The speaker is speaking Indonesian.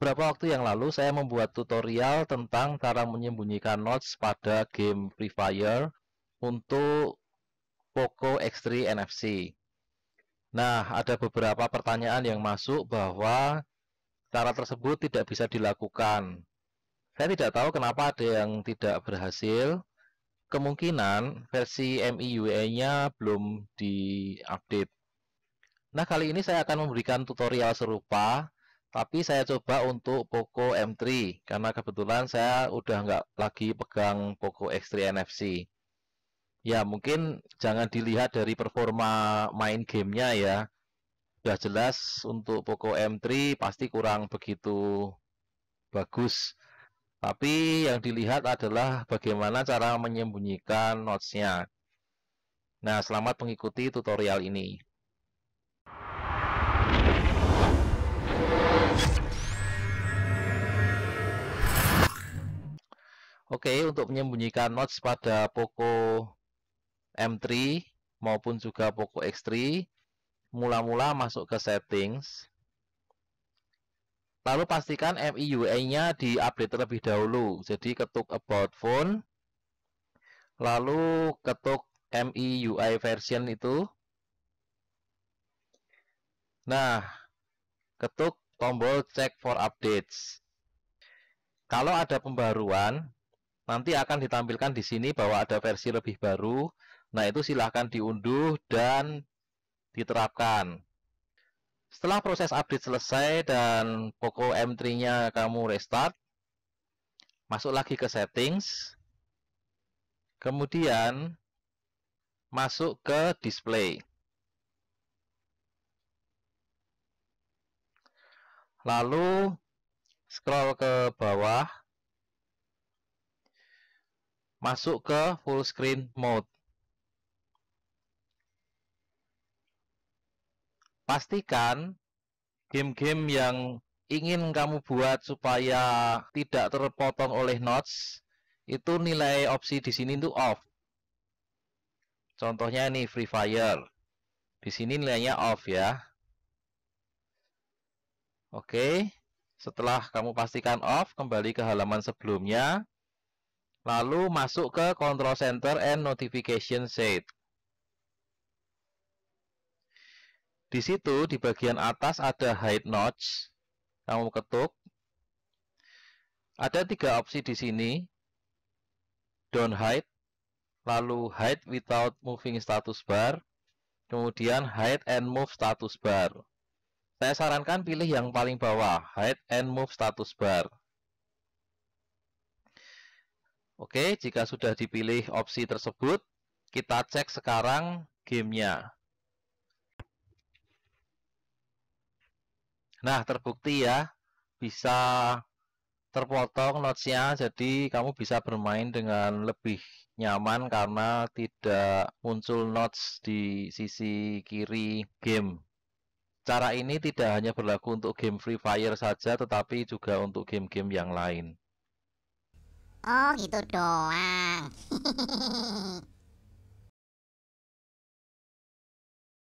Beberapa waktu yang lalu saya membuat tutorial tentang cara menyembunyikan notes pada game Free Fire untuk Poco X3 NFC. Nah, ada beberapa pertanyaan yang masuk bahwa cara tersebut tidak bisa dilakukan. Saya tidak tahu kenapa ada yang tidak berhasil. Kemungkinan versi MIUI-nya belum diupdate. Nah, kali ini saya akan memberikan tutorial serupa tapi saya coba untuk Poco M3 karena kebetulan saya udah nggak lagi pegang Poco X3 NFC. Ya mungkin jangan dilihat dari performa main gamenya ya. Udah jelas untuk Poco M3 pasti kurang begitu bagus. Tapi yang dilihat adalah bagaimana cara menyembunyikan notesnya. Nah, selamat mengikuti tutorial ini. Oke, untuk menyembunyikan notch pada Poco M3 maupun juga Poco X3, mula-mula masuk ke settings. Lalu pastikan MIUI-nya di-update terlebih dahulu. Jadi ketuk about phone, lalu ketuk MIUI version itu. Nah, ketuk tombol check for updates. Kalau ada pembaruan, Nanti akan ditampilkan di sini bahwa ada versi lebih baru. Nah, itu silahkan diunduh dan diterapkan. Setelah proses update selesai dan Poco M3-nya kamu restart, masuk lagi ke settings, kemudian masuk ke display. Lalu scroll ke bawah, masuk ke full screen mode. Pastikan game-game yang ingin kamu buat supaya tidak terpotong oleh notes, itu nilai opsi di sini itu off. Contohnya ini Free Fire. Di sini nilainya off ya. Oke, setelah kamu pastikan off, kembali ke halaman sebelumnya. Lalu masuk ke Control Center and Notification Set. Di situ di bagian atas ada hide notch. Kamu ketuk. Ada tiga opsi di sini. Don't hide, lalu hide without moving status bar, kemudian hide and move status bar. Saya sarankan pilih yang paling bawah, hide and move status bar. Oke, jika sudah dipilih opsi tersebut, kita cek sekarang gamenya. Nah, terbukti ya, bisa terpotong notesnya, jadi kamu bisa bermain dengan lebih nyaman karena tidak muncul notes di sisi kiri game. Cara ini tidak hanya berlaku untuk game Free Fire saja, tetapi juga untuk game-game yang lain. Oh gitu doang